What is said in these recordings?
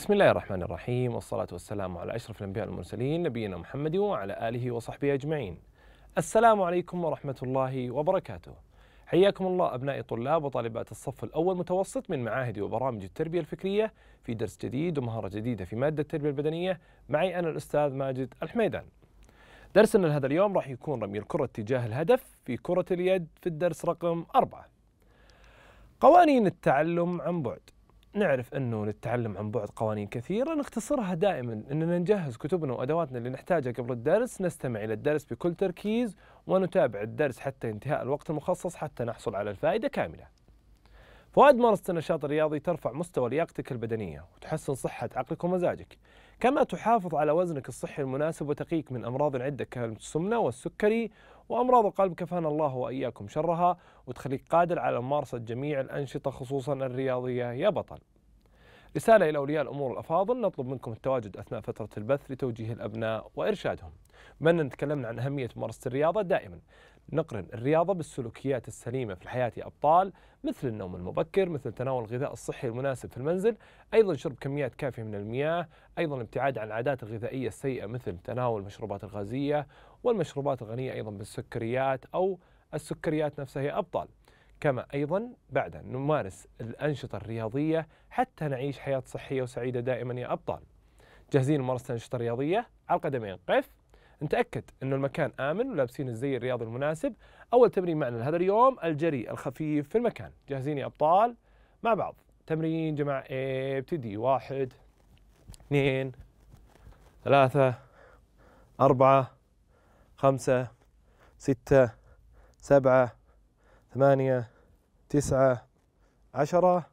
بسم الله الرحمن الرحيم والصلاة والسلام على أشرف الأنبياء والمرسلين نبينا محمد وعلى آله وصحبه أجمعين السلام عليكم ورحمة الله وبركاته حياكم الله أبنائي طلاب وطالبات الصف الأول متوسط من معاهد وبرامج التربية الفكرية في درس جديد ومهارة جديدة في مادة التربية البدنية معي أنا الأستاذ ماجد الحميدان درسنا لهذا اليوم راح يكون رمي الكرة اتجاه الهدف في كرة اليد في الدرس رقم أربعة قوانين التعلم عن بعد نعرف انه للتعلم عن بعد قوانين كثيره نختصرها دائما اننا نجهز كتبنا وادواتنا اللي نحتاجها قبل الدرس نستمع الى الدرس بكل تركيز ونتابع الدرس حتى انتهاء الوقت المخصص حتى نحصل على الفائده كامله. فوائد ممارسه النشاط الرياضي ترفع مستوى لياقتك البدنيه وتحسن صحه عقلك ومزاجك، كما تحافظ على وزنك الصحي المناسب وتقيك من امراض عده كالسمنه والسكري وأمراض القلب كفانا الله وإياكم شرها وتخليك قادر على ممارسة جميع الأنشطة خصوصا الرياضية يا بطل رسالة إلى أولياء الأمور الأفاضل نطلب منكم التواجد أثناء فترة البث لتوجيه الأبناء وإرشادهم بما أننا تكلمنا عن أهمية ممارسة الرياضة دائما نقرن الرياضة بالسلوكيات السليمة في الحياة أبطال مثل النوم المبكر مثل تناول الغذاء الصحي المناسب في المنزل أيضا شرب كميات كافية من المياه أيضا الابتعاد عن العادات الغذائية السيئة مثل تناول المشروبات الغازية والمشروبات الغنية أيضا بالسكريات أو السكريات نفسها هي أبطال كما أيضا بعد نمارس الأنشطة الرياضية حتى نعيش حياة صحية وسعيدة دائما يا أبطال جاهزين لممارسة الأنشطة الرياضية على القدمين قف نتاكد انه المكان امن ولابسين الزي الرياضي المناسب اول تمرين معنا لهذا اليوم الجري الخفيف في المكان جاهزين يا ابطال مع بعض تمرين جماعه ابتدي واحد اثنين ثلاثة أربعة خمسة ستة سبعة ثمانية تسعة عشرة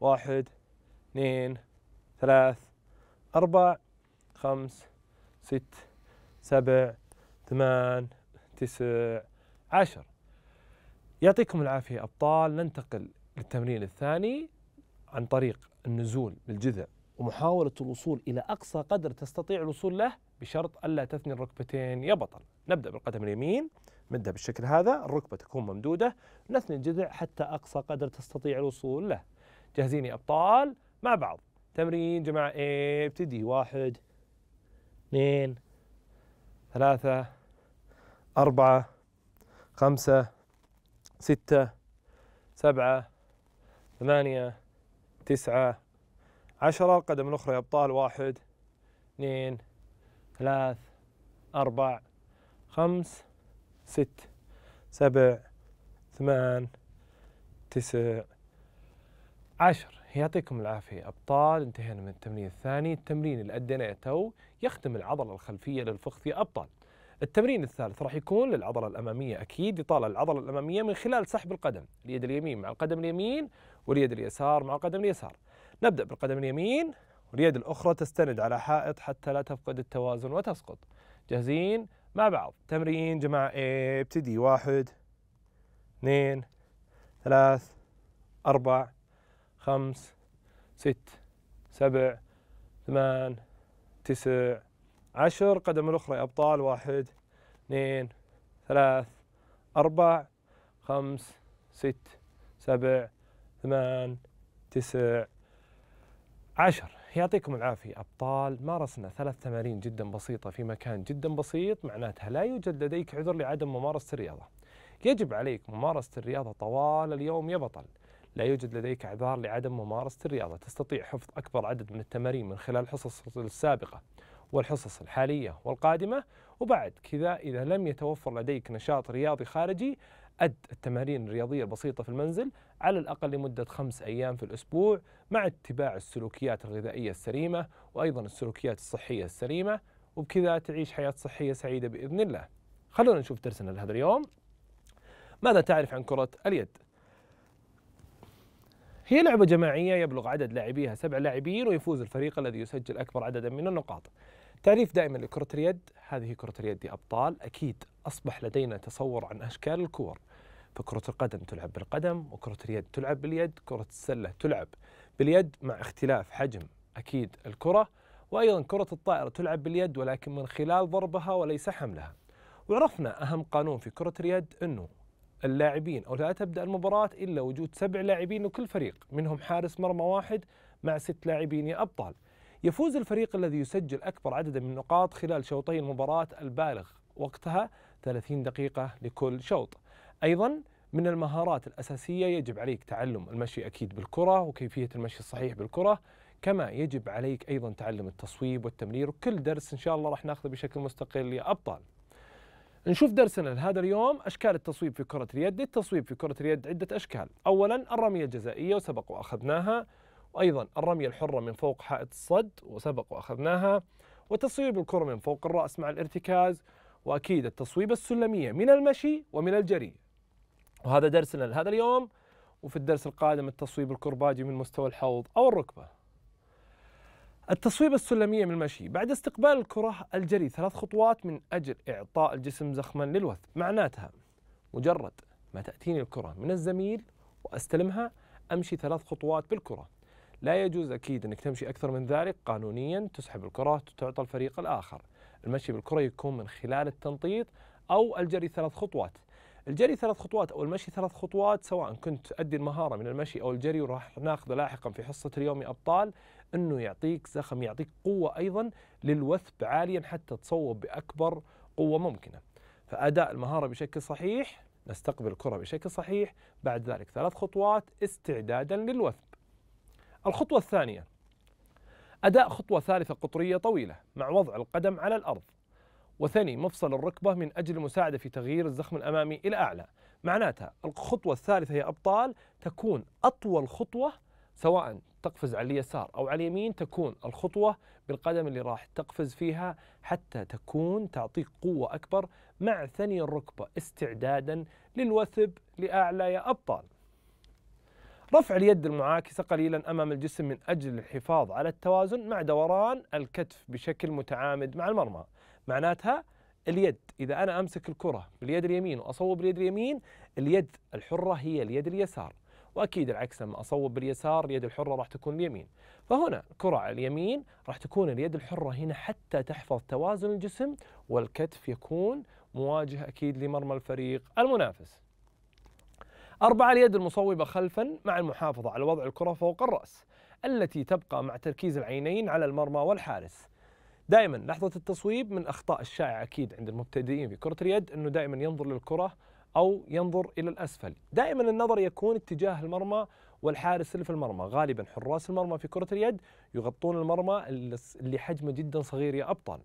واحد اثنين ثلاث أربع خمس ست سبع ثمان تسع عشر يعطيكم العافية أبطال ننتقل للتمرين الثاني عن طريق النزول بالجذع ومحاولة الوصول إلى أقصى قدر تستطيع الوصول له بشرط ألا تثني الركبتين يا بطل نبدأ بالقدم اليمين مدها بالشكل هذا الركبة تكون ممدودة نثني الجذع حتى أقصى قدر تستطيع الوصول له جاهزين يا أبطال مع بعض تمرين جماعة ابتدي واحد اثنين ثلاثة أربعة خمسة ستة سبعة ثمانية تسعة عشرة القدم الأخرى يا أبطال واحد اثنين ثلاث أربع خمس ست سبع ثمان تسع عشر يعطيكم العافية أبطال انتهينا من التمرين الثاني التمرين اللي أديناه تو يخدم العضلة الخلفية للفخذ يا أبطال التمرين الثالث راح يكون للعضلة الأمامية أكيد يطالع العضلة الأمامية من خلال سحب القدم اليد اليمين مع القدم اليمين واليد اليسار مع القدم اليسار نبدأ بالقدم اليمين واليد الأخرى تستند على حائط حتى لا تفقد التوازن وتسقط جاهزين مع بعض تمرين جماعة ابتدي واحد اثنين ثلاث أربع خمس ست سبع ثمان تسع عشر قدم الأخرى يا أبطال واحد اثنين ثلاث أربع خمس ست سبع ثمان تسع عشر يعطيكم العافية أبطال مارسنا ثلاث تمارين جدا بسيطة في مكان جدا بسيط معناتها لا يوجد لديك عذر لعدم ممارسة الرياضة يجب عليك ممارسة الرياضة طوال اليوم يا بطل لا يوجد لديك اعذار لعدم ممارسة الرياضة تستطيع حفظ أكبر عدد من التمارين من خلال الحصص السابقة والحصص الحالية والقادمة وبعد كذا إذا لم يتوفر لديك نشاط رياضي خارجي أد التمارين الرياضية البسيطة في المنزل على الأقل لمدة خمس أيام في الأسبوع مع اتباع السلوكيات الغذائية السليمة وأيضا السلوكيات الصحية السليمة وبكذا تعيش حياة صحية سعيدة بإذن الله خلونا نشوف درسنا لهذا اليوم ماذا تعرف عن كرة اليد؟ هي لعبة جماعية يبلغ عدد لاعبيها سبع لاعبين ويفوز الفريق الذي يسجل أكبر عددا من النقاط تعريف دائما لكرة اليد هذه كرة اليد يا أبطال أكيد أصبح لدينا تصور عن أشكال الكور فكرة القدم تلعب بالقدم وكرة اليد تلعب باليد كرة السلة تلعب باليد مع اختلاف حجم أكيد الكرة وأيضا كرة الطائرة تلعب باليد ولكن من خلال ضربها وليس حملها وعرفنا أهم قانون في كرة اليد أنه اللاعبين أو لا تبدأ المباراة إلا وجود سبع لاعبين لكل فريق منهم حارس مرمى واحد مع ست لاعبين يا أبطال يفوز الفريق الذي يسجل أكبر عدد من النقاط خلال شوطي المباراة البالغ وقتها 30 دقيقة لكل شوط أيضا من المهارات الأساسية يجب عليك تعلم المشي أكيد بالكرة وكيفية المشي الصحيح بالكرة كما يجب عليك أيضا تعلم التصويب والتمرير وكل درس إن شاء الله راح ناخذه بشكل مستقل يا أبطال نشوف درسنا لهذا اليوم أشكال التصويب في كرة اليد التصويب في كرة اليد عدة أشكال أولا الرمية الجزائية وسبق وأخذناها وأيضا الرمية الحرة من فوق حائط الصد وسبق وأخذناها وتصويب الكرة من فوق الرأس مع الارتكاز وأكيد التصويب السلمية من المشي ومن الجري وهذا درسنا لهذا اليوم وفي الدرس القادم التصويب الكرباجي من مستوى الحوض أو الركبة التصويب السلمية من المشي بعد استقبال الكرة الجري ثلاث خطوات من أجل إعطاء الجسم زخما للوثب معناتها مجرد ما تأتيني الكرة من الزميل وأستلمها أمشي ثلاث خطوات بالكرة لا يجوز أكيد أنك تمشي أكثر من ذلك قانونيا تسحب الكرة تعطى الفريق الآخر المشي بالكرة يكون من خلال التنطيط أو الجري ثلاث خطوات الجري ثلاث خطوات أو المشي ثلاث خطوات سواء كنت أدي المهارة من المشي أو الجري وراح ناخذه لاحقا في حصة اليوم أبطال انه يعطيك زخم يعطيك قوه ايضا للوثب عاليا حتى تصوب باكبر قوه ممكنه. فاداء المهاره بشكل صحيح نستقبل الكره بشكل صحيح بعد ذلك ثلاث خطوات استعدادا للوثب. الخطوه الثانيه اداء خطوه ثالثه قطريه طويله مع وضع القدم على الارض. وثني مفصل الركبه من اجل المساعده في تغيير الزخم الامامي الى اعلى. معناتها الخطوة الثالثة يا أبطال تكون أطول خطوة سواء تقفز على اليسار أو على اليمين تكون الخطوة بالقدم اللي راح تقفز فيها حتى تكون تعطيك قوة أكبر مع ثني الركبة استعدادا للوثب لأعلى يا أبطال رفع اليد المعاكسة قليلا أمام الجسم من أجل الحفاظ على التوازن مع دوران الكتف بشكل متعامد مع المرمى معناتها اليد إذا أنا أمسك الكرة باليد اليمين وأصوب باليد اليمين اليد الحرة هي اليد اليسار واكيد العكس لما اصوب باليسار اليد الحره راح تكون اليمين فهنا الكره على اليمين راح تكون اليد الحره هنا حتى تحفظ توازن الجسم والكتف يكون مواجه اكيد لمرمى الفريق المنافس أربعة اليد المصوبة خلفا مع المحافظة على وضع الكرة فوق الرأس التي تبقى مع تركيز العينين على المرمى والحارس دائما لحظة التصويب من أخطاء الشائعة أكيد عند المبتدئين في كرة اليد أنه دائما ينظر للكرة أو ينظر إلى الأسفل دائما النظر يكون اتجاه المرمى والحارس اللي في المرمى غالبا حراس المرمى في كرة اليد يغطون المرمى اللي حجمه جدا صغير يا أبطال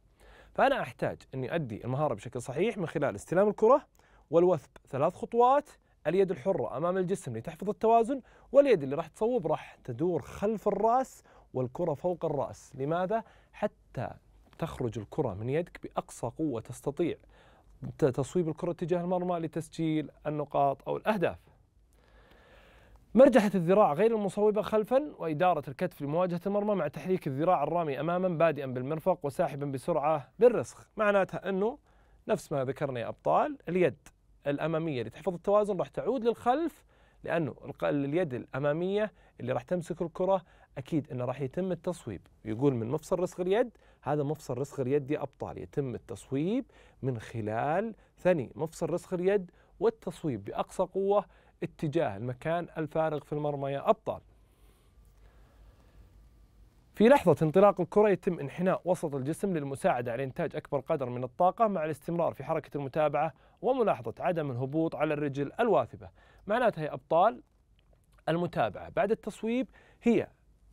فأنا أحتاج أني أدي المهارة بشكل صحيح من خلال استلام الكرة والوثب ثلاث خطوات اليد الحرة أمام الجسم لتحفظ التوازن واليد اللي راح تصوب راح تدور خلف الرأس والكرة فوق الرأس لماذا؟ حتى تخرج الكرة من يدك بأقصى قوة تستطيع تصويب الكرة تجاه المرمى لتسجيل النقاط أو الأهداف مرجحة الذراع غير المصوبة خلفا وإدارة الكتف لمواجهة المرمى مع تحريك الذراع الرامي أماما بادئا بالمرفق وساحبا بسرعة للرسخ معناتها أنه نفس ما ذكرنا يا أبطال اليد الأمامية اللي تحفظ التوازن راح تعود للخلف لأنه اليد الأمامية اللي راح تمسك الكرة اكيد انه راح يتم التصويب يقول من مفصل رسغ اليد هذا مفصل رسغ اليد يا ابطال يتم التصويب من خلال ثني مفصل رسغ اليد والتصويب باقصى قوه اتجاه المكان الفارغ في المرمى يا ابطال في لحظة انطلاق الكرة يتم انحناء وسط الجسم للمساعدة على إنتاج أكبر قدر من الطاقة مع الاستمرار في حركة المتابعة وملاحظة عدم الهبوط على الرجل الواثبة معناتها يا أبطال المتابعة بعد التصويب هي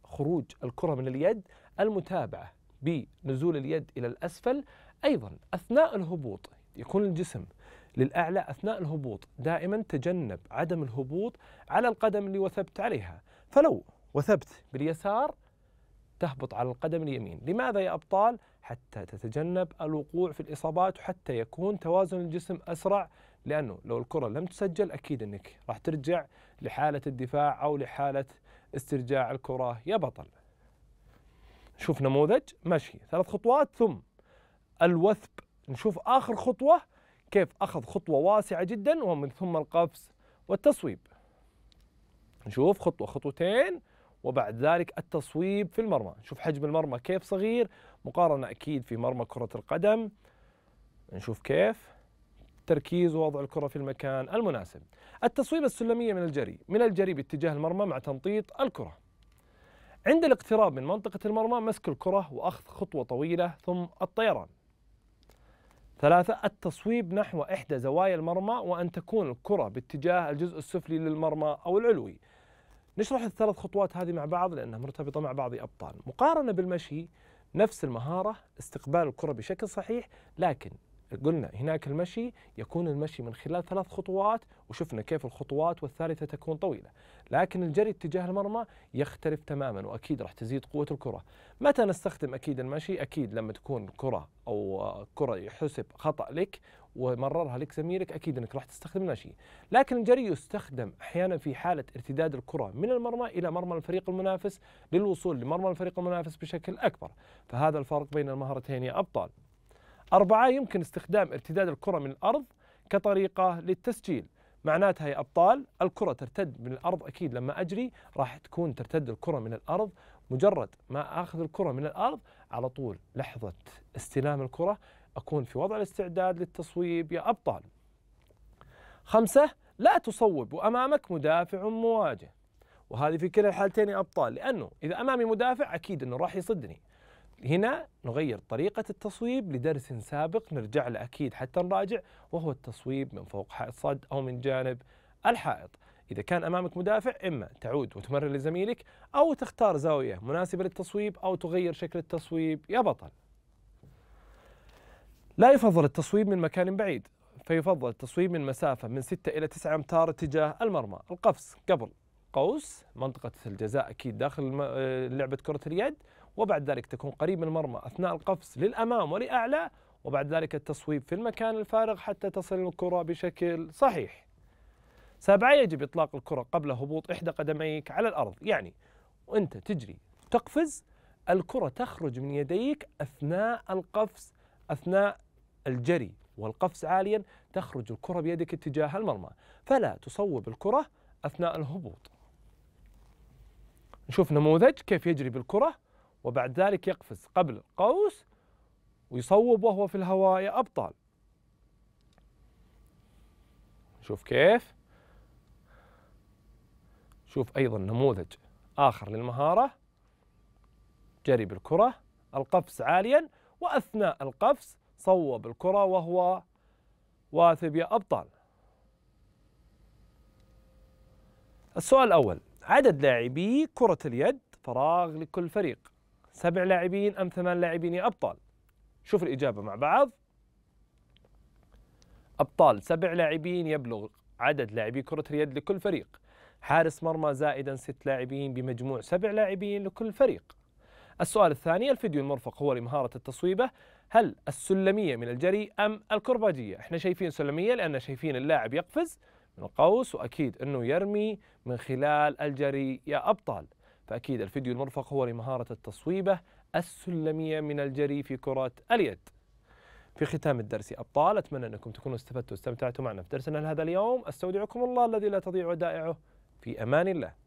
خروج الكرة من اليد المتابعة بنزول اليد إلى الأسفل أيضا أثناء الهبوط يكون الجسم للأعلى أثناء الهبوط دائما تجنب عدم الهبوط على القدم اللي وثبت عليها فلو وثبت باليسار تهبط على القدم اليمين لماذا يا أبطال؟ حتى تتجنب الوقوع في الإصابات وحتى يكون توازن الجسم أسرع لأنه لو الكرة لم تسجل أكيد أنك راح ترجع لحالة الدفاع أو لحالة استرجاع الكرة يا بطل نشوف نموذج مشي ثلاث خطوات ثم الوثب نشوف آخر خطوة كيف أخذ خطوة واسعة جدا ومن ثم القفز والتصويب نشوف خطوة خطوتين وبعد ذلك التصويب في المرمى نشوف حجم المرمى كيف صغير مقارنة أكيد في مرمى كرة القدم نشوف كيف تركيز ووضع الكرة في المكان المناسب التصويبة السلمية من الجري من الجري باتجاه المرمى مع تنطيط الكرة عند الاقتراب من منطقة المرمى مسك الكرة وأخذ خطوة طويلة ثم الطيران ثلاثة التصويب نحو إحدى زوايا المرمى وأن تكون الكرة باتجاه الجزء السفلي للمرمى أو العلوي نشرح الثلاث خطوات هذه مع بعض لأنها مرتبطة مع بعض أبطال مقارنة بالمشي نفس المهارة استقبال الكرة بشكل صحيح لكن قلنا هناك المشي يكون المشي من خلال ثلاث خطوات وشفنا كيف الخطوات والثالثة تكون طويلة لكن الجري اتجاه المرمى يختلف تماما وأكيد راح تزيد قوة الكرة متى نستخدم أكيد المشي أكيد لما تكون كرة أو كرة يحسب خطأ لك ومررها لك زميلك اكيد انك راح تستخدم المشي، لكن الجري يستخدم احيانا في حاله ارتداد الكره من المرمى الى مرمى الفريق المنافس للوصول لمرمى الفريق المنافس بشكل اكبر، فهذا الفرق بين المهارتين يا ابطال. أربعة يمكن استخدام ارتداد الكرة من الأرض كطريقة للتسجيل معناتها يا أبطال الكرة ترتد من الأرض أكيد لما أجري راح تكون ترتد الكرة من الأرض مجرد ما أخذ الكرة من الأرض على طول لحظة استلام الكرة أكون في وضع الاستعداد للتصويب يا أبطال خمسة لا تصوب وأمامك مدافع مواجه وهذه في كلا الحالتين يا أبطال لأنه إذا أمامي مدافع أكيد أنه راح يصدني هنا نغير طريقة التصويب لدرس سابق نرجع له أكيد حتى نراجع وهو التصويب من فوق حائط صد أو من جانب الحائط إذا كان أمامك مدافع إما تعود وتمرر لزميلك أو تختار زاوية مناسبة للتصويب أو تغير شكل التصويب يا بطل لا يفضل التصويب من مكان بعيد فيفضل التصويب من مسافة من 6 إلى 9 أمتار اتجاه المرمى القفز قبل قوس منطقة الجزاء أكيد داخل آه، لعبة كرة اليد وبعد ذلك تكون قريب من المرمى أثناء القفز للأمام ولأعلى وبعد ذلك التصويب في المكان الفارغ حتى تصل الكرة بشكل صحيح سابعا يجب إطلاق الكرة قبل هبوط إحدى قدميك على الأرض يعني وأنت تجري تقفز الكرة تخرج من يديك أثناء القفز أثناء الجري والقفز عاليا تخرج الكرة بيدك اتجاه المرمى فلا تصوب الكرة أثناء الهبوط نشوف نموذج كيف يجري بالكرة وبعد ذلك يقفز قبل القوس ويصوب وهو في الهواء يا أبطال شوف كيف شوف أيضا نموذج آخر للمهارة جري بالكرة القفز عاليا وأثناء القفز صوب الكرة وهو واثب يا أبطال السؤال الأول عدد لاعبي كرة اليد فراغ لكل فريق سبع لاعبين أم ثمان لاعبين يا أبطال شوف الإجابة مع بعض أبطال سبع لاعبين يبلغ عدد لاعبي كرة اليد لكل فريق حارس مرمى زائدا ست لاعبين بمجموع سبع لاعبين لكل فريق السؤال الثاني الفيديو المرفق هو لمهارة التصويبة هل السلمية من الجري أم الكرباجية احنا شايفين سلمية لأن شايفين اللاعب يقفز من القوس وأكيد أنه يرمي من خلال الجري يا أبطال فأكيد الفيديو المرفق هو لمهارة التصويبة السلمية من الجري في كرة اليد في ختام الدرس أبطال أتمنى أنكم تكونوا استفدتوا واستمتعتوا معنا في درسنا لهذا اليوم أستودعكم الله الذي لا تضيع ودائعه في أمان الله